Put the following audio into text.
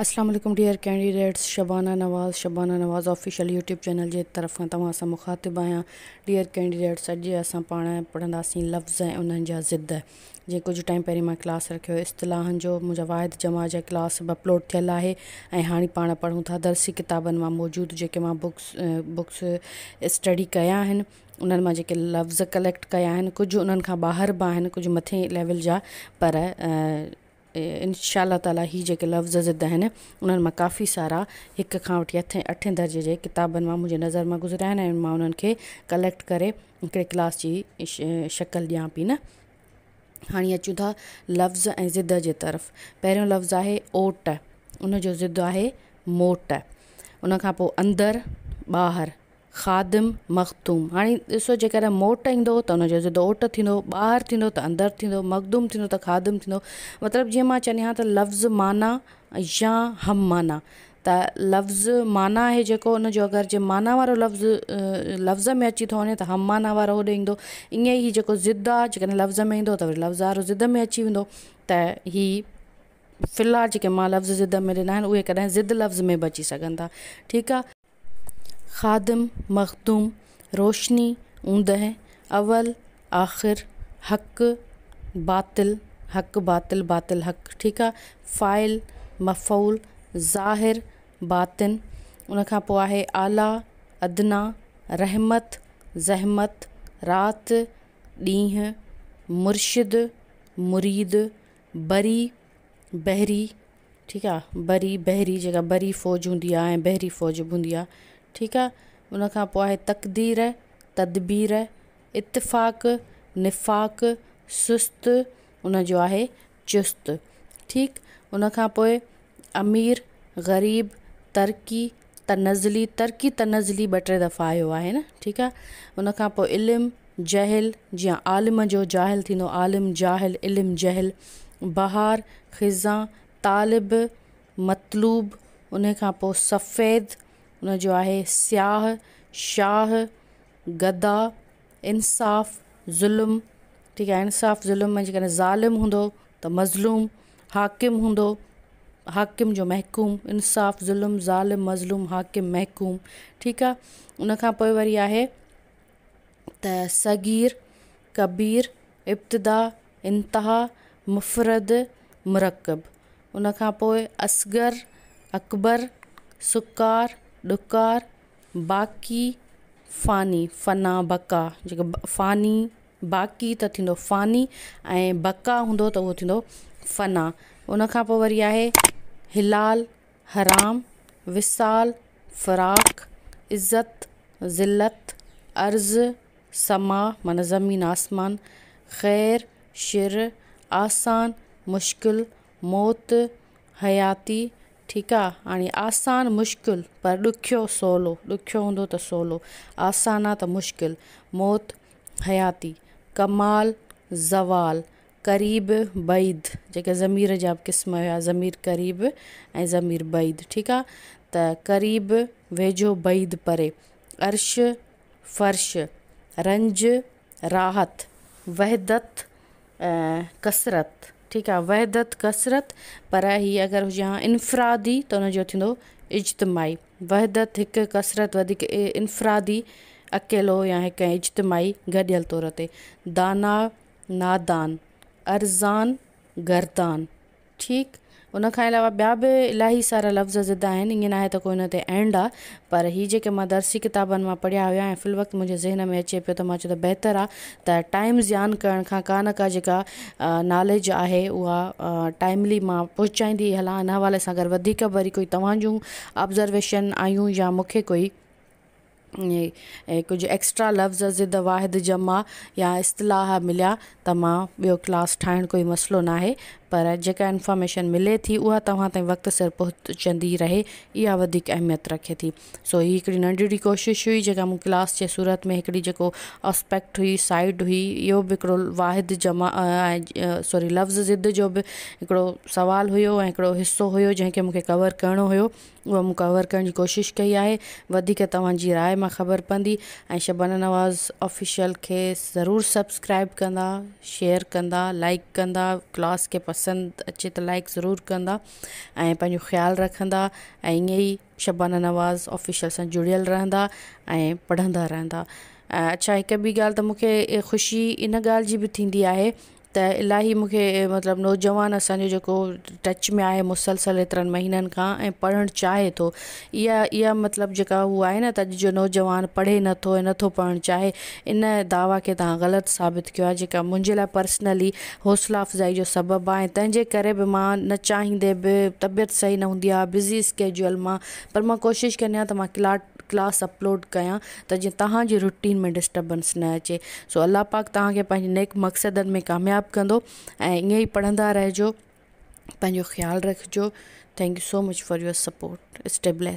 السلام dear candidates Shabana Nawaz Shabana Nawaz official YouTube channel channel तरफ़ खां तव्हां असां مخاطب आहियां ڈیئر कैंडिडेट्स अॼु असां پانا पढ़ंदासीं लफ़्ज़ ऐं उन्हनि جا ज़िद जीअं कुझु टाइम पहिरीं मां क्लास रखियो इस्तलाहनि जो मुंहिंजा वाइद जमा जे क्लास अपलोड थियल आहे ऐं हाणे पाण था दर्सी किताबनि मां मौजूदु जेके बुक्स बुक्स स्टडी कया उन्हनि मां जेके लफ़्ज़ कलेक्ट कया आहिनि कुझु उन्हनि खां ॿाहिरि बि आहिनि कुझु मथे लेवल जा पर इन तला ही जेके लफ़्ज़ ज़िद हैं उन्हनि काफ़ी सारा एक का वठी अठे अठें दर्जे जे किताबनि मां मुंहिंजे नज़र में गुज़रिया आहिनि ऐं मां कलेक्ट करे क्लास की शक्ल दियं पई न हाँ अचूं था लफ़्ज़ ए ज़िद के तरफ़ पे लफ़्ज़ है ओट उनजो ज़िद है मोट उन अंदर अंदरि ख़ादिम मखदूम हाँ ऐसो जर मोट इंद त हुनजो ज़िदो ओट थींदो ॿाहिरि थींदो त अंदरि मखदूम थो तो ख़ादिम थो मतलब जो मैं चाहिए आहियां लफ़्ज़ माना या हम माना त लफ़्ज़ माना है जो उन अगर जो माना वो लफ़्ज़ लफ़्ज़ में अची तो वे तो हम माना वो होॾे इंद इं ही जो ज़िद आ जो लफ़्ज़ में इंद तो वो लफ़्ज़ ज़िद में अची वो ती फ़िलहाल जो लफ़्ज़ ज़िद में दिना उ कद ज़िद लफ़्ज़ में बची अची सघनि था खादम मखदूम रोशनी ऊंदह अवल आखिर हक बातिल हक बातिल बातिल हक ठीक है फ़ाइल मफ़ूल ज़ाहिर बातिन उन आला अदना रहमत ज़हमत रात ॾींहुं मुर्शिद मुरीद बरी बहरी ठीक है बरी बहरी जगह बरी फ़ौज हूंदी बहरी फ़ौज बि ठीकु आहे उन खां पोइ आहे तकदीर तदबीर इतफ़ाक़ निफ़ाक़ सुस्त उन जो आहे चुस्त ठीकु उन खां पोइ अमीर ग़रीब तरक़ी तनज़ली तरक़ी तनज़ली ॿ टे दफ़ा आयो आहे न ठीकु आहे उन खां पोइ इल्मु जहल जीअं आलिम जो जाहिल थींदो आलिम जाहिल इल्मु जहल बहार ख़िज़ा तालिब मतलूब उन खां पोइ सफ़ेद हुन जो आहे स्याह शाह गदा इंसाफ़ ज़ुल्म ठीकु आहे इंसाफ़ ज़ुल्म में जेकॾहिं ज़ालिम हूंदो त तो मज़लूम हाकिम हूंदो हाकिम जो महकूम इंसाफ़ ज़ुल्म ज़ालिम मज़लूम हाकिम महकूम ठीकु आहे उन खां पोइ वरी आहे त सगीर कबीर इब्तिदा इंतिहा मुफ़रद मुरकब उन पोइ असगर अकबर सुकार ॾुकार बाक़ी फ़ानी फ़ना बका जो फ़ानी बाक़ी तो थींदो फ़ानी ऐं बका हूंदो त उहो थींदो फ़ना उन खां वरी आहे हिलाल हराम विसाल फ़राक इज्जत ज़िलत अर्ज़ समा माना ज़मीन आसमान ख़ैर शिर आसान मुश्किल मौत हयाती ठीक आहे हाणे आसान मुश्किल पर ॾुखियो सवलो ॾुखियो हों तो सहुलो आसान आहे त मुश्किल मौत हयाती कमाल ज़वाल क़रीब बैद जेके ज़मीर जब क़िस्म हुआ ज़मीर क़रीब ए ज़मीर बैद ठीक आहे त क़रीब वेझो बैद परे अर्श फ़र्श रंज राहत वहदत कसरत ठीकु आहे वहदत कसरत पर ही अगरि हुजे हा इनफ़रादी त तो हुनजो थींदो इजतमाही वहदत हिकु कसरत वधीक इनफ़रादी अकेलो या हिकु इजतमाही गॾियल तौर ते दाना नादान अर्ज़ान गर्दान ठीकु उन खां अलावा ॿिया भी इलाही सारा लफ़्ज़ ज़िद आहिनि ईअं न आहे त कोन ते एंड आहे पर हीअ जेके मां दर्सी किताबनि मां पढ़िया हुया ऐं फ़िल वक़्तु मुंहिंजे ज़हन में अचे पियो त मां चयो त बहितरु आहे त टाइम ज़ियान करण खां का न का जेका नॉलेज आहे उहा टाइमली मां पहुचाईंदी हला हिन हवाले सां अगरि वधीक वरी कोई तव्हां जूं ऑब्ज़र्वेशन आहियूं या मूंखे कोई कुछ एक्स्ट्रा लफ़्ज़ ज़िद वाहिद जमा या इस्तलाह मिलिया त मां ॿियो क्लास ठाहिण कोई मसइलो न आहे पर जेका इंफॉर्मेशन मिले थी उहा तव्हां ताईं वक़्तु सिर पहुचंदी रहे इहा वधीक अहमियत रखे थी सो हीअ हिकिड़ी नंढड़ी कोशिशि हुई जेका मूं क्लास जे सूरत में हिकिड़ी जेको ऑस्पेक्ट हुई साइड हुई इहो बि हिकिड़ो वाहिद जमा सॉरी लफ़्ज़ ज़िद जो बि हिकिड़ो सुवाल हुयो ऐं हिकिड़ो हिसो हुयो जंहिंखे मूंखे कवर करिणो हुयो उहो मूं कवर करण जी कोशिशि कई आहे वधीक तव्हांजी राय मां ख़बर पवंदी ऐं शबान नवाज़ ऑफिशियल खे ज़रूरु सब्सक्राइब कंदा शेयर कंदा लाइक कंदा क्लास खे पसंदि अचे त लाइक ज़रूरु कंदा ऐं पंहिंजो ख़्यालु रखंदा ऐं ईअं ई शबान नवाज़ ऑफिशियल सां जुड़ियल रहंदा ऐं पढ़ंदा रहंदा अच्छा हिकु ॿी ॻाल्हि त मूंखे ख़ुशी इन ॻाल्हि जी बि थींदी आहे त इलाही मूंखे मतिलबु नौजवान असांजो जेको टच में आहे मुसलसल एतिरनि महीननि खां ऐं पढ़णु चाहे थो इहा इहा मतिलबु जेका उहा आहे न त अॼु जो नौजवान पढ़े नथो ऐं नथो पढ़णु चाहे इन दावा खे तव्हां ग़लति साबित कयो आहे जेका मुंहिंजे लाइ पर्सनली हौसला अफ़ज़ाई जो सबबु आहे तंहिंजे करे बि मां न चाहींदे बि तबियत सही न हूंदी आहे बिज़ी स्केड्यूल मां पर मां कोशिशि कंदी आहियां त मां क्लाट क्लास अपलोड कयां त जीअं तव्हांजी रुटीन में डिस्टर्बेंस न अचे सो अलाह पाक तव्हांखे पंहिंजे नेक मक़सदनि में कामयाबु कंदो ऐं ईअं ई पढ़ंदा रहिजो पंहिंजो ख़्यालु रखिजो thank you so much for your support stay